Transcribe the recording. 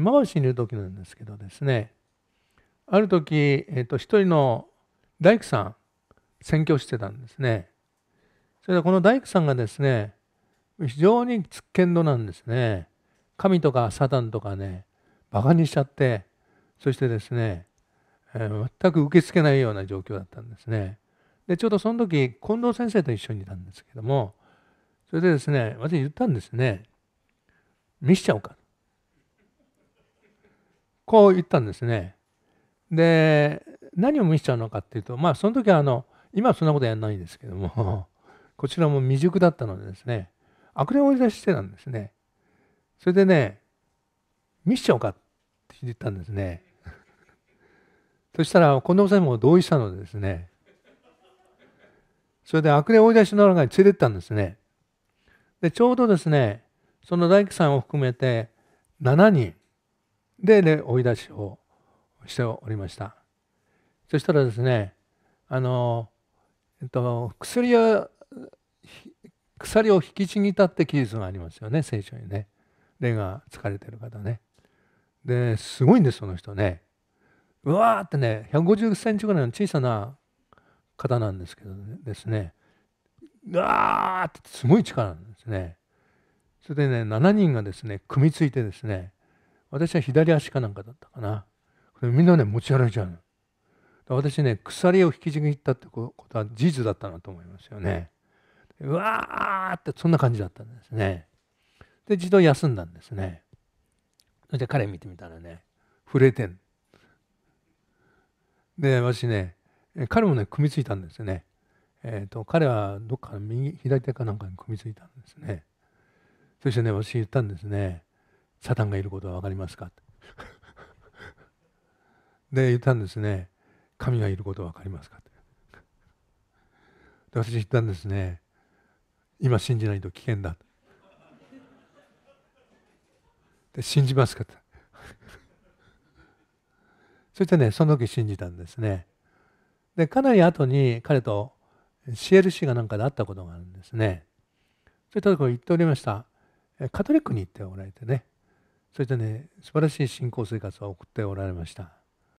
マガシにいる時なんですけどですねある時、えっと一人の大工さん宣教してたんですねそれでこの大工さんがですね非常に剣道なんですね神とかサタンとかねバカにしちゃってそしてですね、えー、全く受け付けないような状況だったんですねでちょうどその時近藤先生と一緒にいたんですけどもそれでですね私言ったんですね見しちゃおうかこう言ったんですね。で何を見せちゃうのかっていうとまあその時はあの今はそんなことやらないんですけども こちらも未熟だったのでですね悪霊を追い出してたんですね。それでね見せちゃおうかって言ったんですね。そしたら近藤さんも同意したのでですねそれで悪霊追い出しの中に連れてったんですね。でちょうどですねその大工さんを含めて7人で、ね、追い出しをしておりましたそしたらですねあの、えっと、薬を鎖を引きちぎったって記述がありますよね聖書にね霊が疲れてる方ねですごいんですその人ねうわーってね1 5 0センチぐらいの小さな方なんですけどですねうわーってすごい力なんですねそれでね7人がですね組みついてですね私は左足かなんかだったかな。みんなね、持ち歩いちゃうの。私ね、鎖を引きちぎったってことは事実だったなと思いますよね。うわーってそんな感じだったんですね。で、一度休んだんですね。そして彼見てみたらね、触れてん。で、私ね、彼もね、組みついたんですね。えっ、ー、と、彼はどっか右、左手かなんかに組みついたんですね。そしてね、私言ったんですね。サタンがいることは分かりますか で言ったんですね神がいることは分かりますかってで私言ったんですね今信じないと危険だで信じますかって そしてねその時信じたんですねでかなり後に彼と CLC がなんかで会ったことがあるんですねそういったところ言っておりましたカトリックに行っておられてねそういね素晴らしい信仰生活を送っておられました